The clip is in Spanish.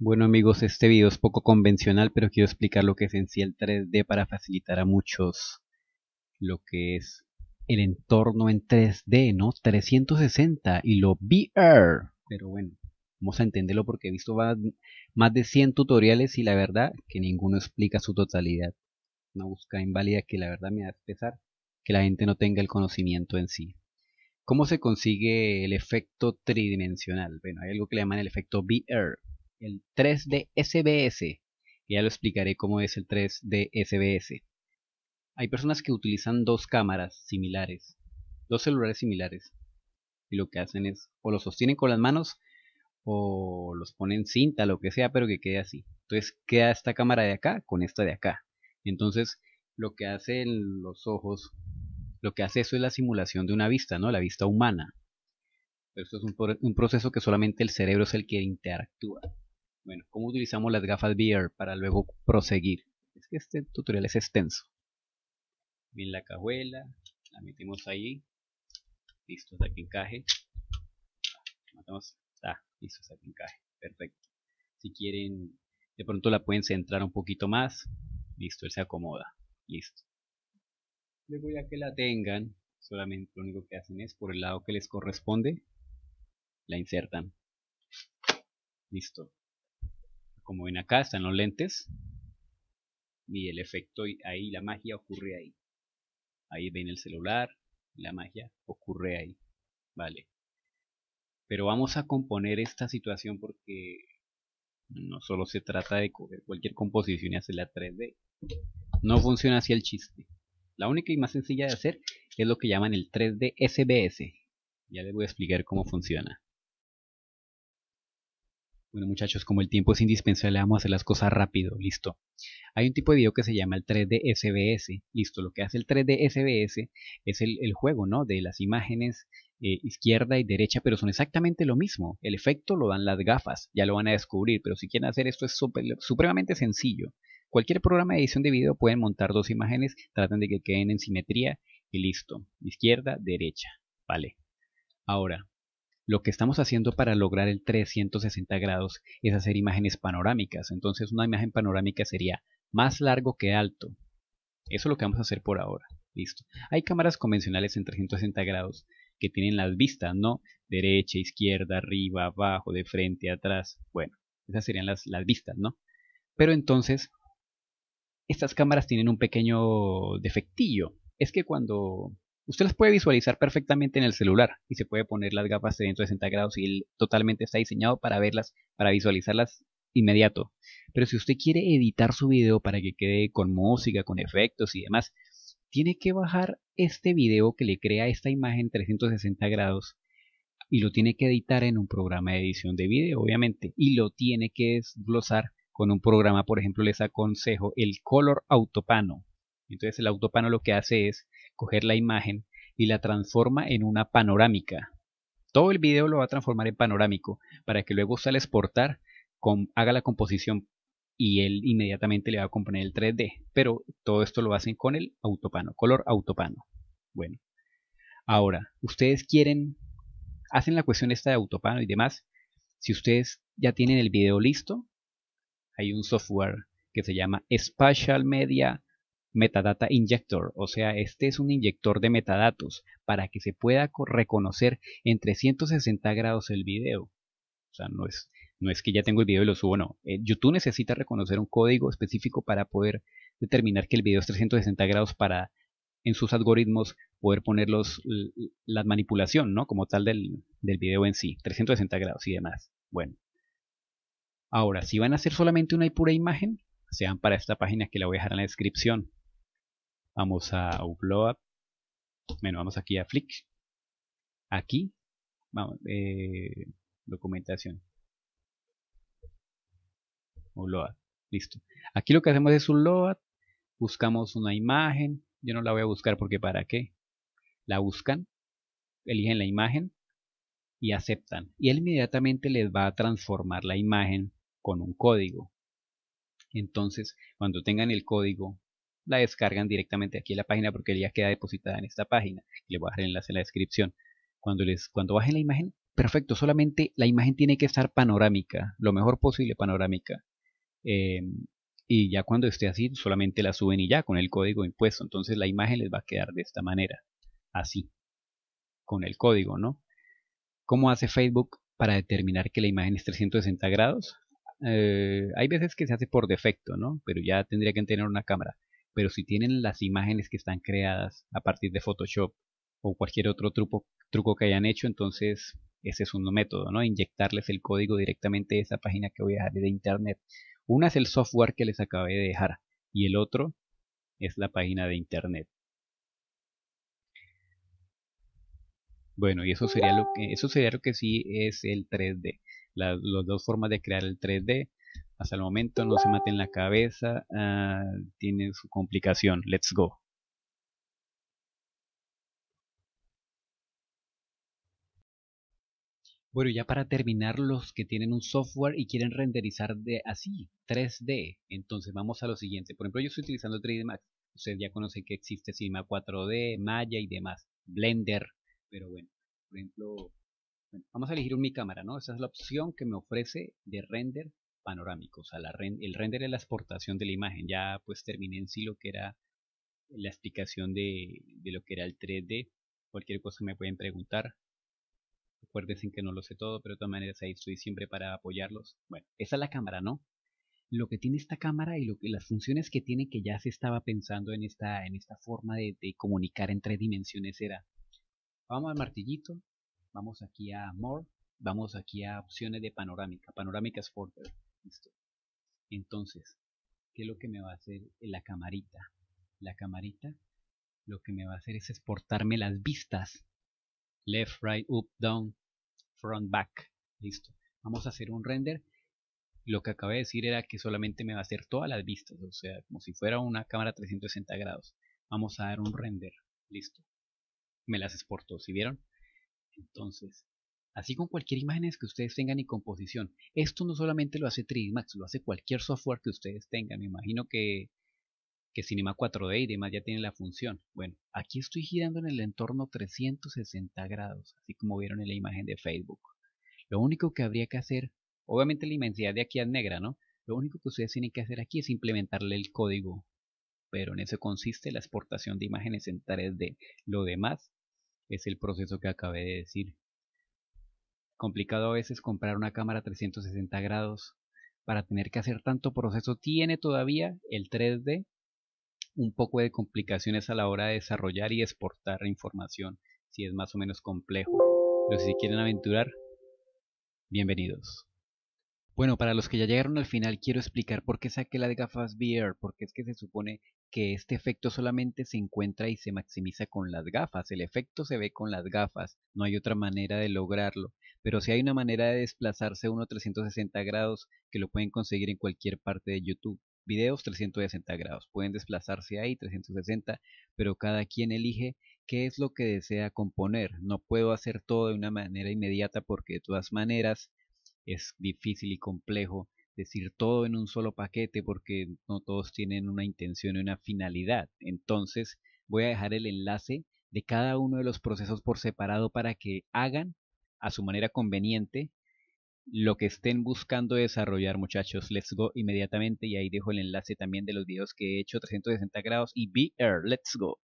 Bueno amigos, este video es poco convencional, pero quiero explicar lo que es en sí el 3D para facilitar a muchos lo que es el entorno en 3D, ¿no? 360 y lo VR. Pero bueno, vamos a entenderlo porque he visto más de 100 tutoriales y la verdad que ninguno explica su totalidad. Una búsqueda inválida que la verdad me da pesar que la gente no tenga el conocimiento en sí. ¿Cómo se consigue el efecto tridimensional? Bueno, hay algo que le llaman el efecto VR el 3 d SBS. Ya lo explicaré cómo es el 3 d SBS. Hay personas que utilizan dos cámaras similares, dos celulares similares. Y lo que hacen es o los sostienen con las manos o los ponen cinta, lo que sea, pero que quede así. Entonces queda esta cámara de acá con esta de acá. Entonces lo que hacen los ojos, lo que hace eso es la simulación de una vista, ¿no? La vista humana. Pero esto es un proceso que solamente el cerebro es el que interactúa. Bueno, ¿cómo utilizamos las gafas VR para luego proseguir? Es que este tutorial es extenso. Bien, la cajuela, la metimos ahí. Listo, hasta que encaje. Matamos. Ah, listo, hasta que encaje. Perfecto. Si quieren, de pronto la pueden centrar un poquito más. Listo, él se acomoda. Listo. Luego ya que la tengan, solamente lo único que hacen es por el lado que les corresponde, la insertan. Listo como ven acá, están los lentes. Y el efecto ahí, la magia ocurre ahí. Ahí ven el celular, la magia ocurre ahí. Vale. Pero vamos a componer esta situación porque no solo se trata de coger cualquier composición y hacerla 3D. No funciona así el chiste. La única y más sencilla de hacer es lo que llaman el 3D SBS. Ya les voy a explicar cómo funciona. Bueno muchachos, como el tiempo es indispensable, vamos a hacer las cosas rápido, listo. Hay un tipo de video que se llama el 3D SBS, listo. Lo que hace el 3D SBS es el, juego, ¿no? De las imágenes eh, izquierda y derecha, pero son exactamente lo mismo. El efecto lo dan las gafas, ya lo van a descubrir, pero si quieren hacer esto es supremamente sencillo. Cualquier programa de edición de video pueden montar dos imágenes, traten de que queden en simetría y listo. Izquierda, derecha, ¿vale? Ahora, lo que estamos haciendo para lograr el 360 grados es hacer imágenes panorámicas. Entonces una imagen panorámica sería más largo que alto. Eso es lo que vamos a hacer por ahora. Listo. Hay cámaras convencionales en 360 grados que tienen las vistas, ¿no? Derecha, izquierda, arriba, abajo, de frente, atrás. Bueno, esas serían las, las vistas, ¿no? Pero entonces, estas cámaras tienen un pequeño defectillo. Es que cuando Usted las puede visualizar perfectamente en el celular y se puede poner las gafas de grados y él totalmente está diseñado para verlas, para visualizarlas inmediato. Pero si usted quiere editar su video para que quede con música, con efectos y demás, tiene que bajar este video que le crea esta imagen 360 grados y lo tiene que editar en un programa de edición de video, obviamente, y lo tiene que desglosar con un programa, por ejemplo, les aconsejo el Color Autopano. Entonces el autopano lo que hace es coger la imagen y la transforma en una panorámica. Todo el video lo va a transformar en panorámico para que luego usted al exportar con, haga la composición y él inmediatamente le va a componer el 3D. Pero todo esto lo hacen con el autopano, color autopano. Bueno, ahora, ustedes quieren, hacen la cuestión esta de autopano y demás. Si ustedes ya tienen el video listo, hay un software que se llama Spatial Media Metadata Injector, o sea, este es un inyector de metadatos para que se pueda reconocer en 360 grados el video. O sea, no es, no es que ya tengo el video y lo subo, no. Eh, YouTube necesita reconocer un código específico para poder determinar que el video es 360 grados para en sus algoritmos poder poner la manipulación, ¿no? Como tal del, del video en sí, 360 grados y demás. Bueno. Ahora, si van a hacer solamente una y pura imagen, sean para esta página que la voy a dejar en la descripción. Vamos a Upload. Bueno, vamos aquí a Flick. Aquí. Vamos, eh, documentación. Upload. Listo. Aquí lo que hacemos es Upload. Buscamos una imagen. Yo no la voy a buscar porque para qué. La buscan. Eligen la imagen. Y aceptan. Y él inmediatamente les va a transformar la imagen con un código. Entonces, cuando tengan el código, la descargan directamente aquí en la página porque ya queda depositada en esta página. Le voy a dejar el enlace en la descripción. Cuando, les, cuando bajen la imagen, perfecto, solamente la imagen tiene que estar panorámica, lo mejor posible panorámica. Em, y ya cuando esté así, solamente la suben y ya con el código impuesto. Entonces la imagen les va a quedar de esta manera, así, con el código, ¿no? ¿Cómo hace Facebook para determinar que la imagen es 360 grados? Eh, hay veces que se hace por defecto, ¿no? Pero ya tendría que tener una cámara pero si tienen las imágenes que están creadas a partir de Photoshop o cualquier otro truco, que hayan hecho, entonces ese es un método, ¿no? Inyectarles el código directamente de esa página que voy a dejar de internet. Una es el software que les acabé de dejar y el otro es la página de internet. Bueno, y eso sería lo que, sería lo que sí es el 3D. las dos formas de crear el 3D hasta el momento no se mata en la cabeza, tienen ah, tiene su complicación. Let's go. Bueno, ya para terminar, los que tienen un software y quieren renderizar de así, 3D. Entonces vamos a lo siguiente. Por ejemplo, yo estoy utilizando 3D Max. Ustedes ya conocen que existe Cinema 4D, Maya y demás. Blender. Pero bueno, por ejemplo, vamos a elegir un mi cámara, ¿no? Esa es la opción que me ofrece de render panorámicos, o sea, la el render es la exportación de la imagen. Ya pues terminé en sí lo que era la explicación de, lo que era el 3D. Cualquier cosa me pueden preguntar. recuerden que no lo sé todo, pero de todas maneras ahí estoy siempre para apoyarlos. Bueno, esa es la cámara, ¿no? Lo que tiene esta cámara y lo que, las funciones que tiene que ya se estaba pensando en esta, en esta forma de, comunicar en tres dimensiones era, vamos al martillito, vamos aquí a More, vamos aquí a opciones de panorámica, panorámicas es Listo. Entonces, ¿qué es lo que me va a hacer la camarita? La camarita lo que me va a hacer es exportarme las vistas. Left, right, up, down, front, back. Listo. Vamos a hacer un render. Lo que acabé de decir era que solamente me va a hacer todas las vistas, o sea, como si fuera una cámara 360 grados. Vamos a dar un render. Listo. Me las exportó, ¿si vieron? Entonces, Así con cualquier imagen que ustedes tengan y composición. Esto no solamente lo hace 3 lo hace cualquier software que ustedes tengan. Me imagino que, que Cinema 4D y demás ya tiene la función. Bueno, aquí estoy girando en el entorno 360 grados, así como vieron en la imagen de Facebook. Lo único que habría que hacer, obviamente la inmensidad de aquí es negra, ¿no? Lo único que ustedes tienen que hacer aquí es implementarle el código. Pero en eso consiste la exportación de imágenes en 3D. Lo demás es el proceso que acabé de decir complicado a veces comprar una cámara 360 grados para tener que hacer tanto proceso. Tiene todavía el 3D un poco de complicaciones a la hora de desarrollar y exportar información, si es más o menos complejo. Pero si quieren aventurar, bienvenidos. Bueno, para los que ya llegaron al final, quiero explicar por qué saqué las gafas VR, porque es que se supone que este efecto solamente se encuentra y se maximiza con las gafas. El efecto se ve con las gafas, no hay otra manera de lograrlo. Pero si hay una manera de desplazarse uno 360 grados que lo pueden conseguir en cualquier parte de YouTube. Videos 360 grados, pueden desplazarse ahí 360, pero cada quien elige qué es lo que desea componer. No puedo hacer todo de una manera inmediata porque de todas maneras es difícil y complejo decir todo en un solo paquete porque no todos tienen una intención y una finalidad. Entonces voy a dejar el enlace de cada uno de los procesos por separado para que hagan a su manera conveniente lo que estén buscando desarrollar muchachos. Let's go inmediatamente y ahí dejo el enlace también de los videos que he hecho 360 grados y VR. Let's go.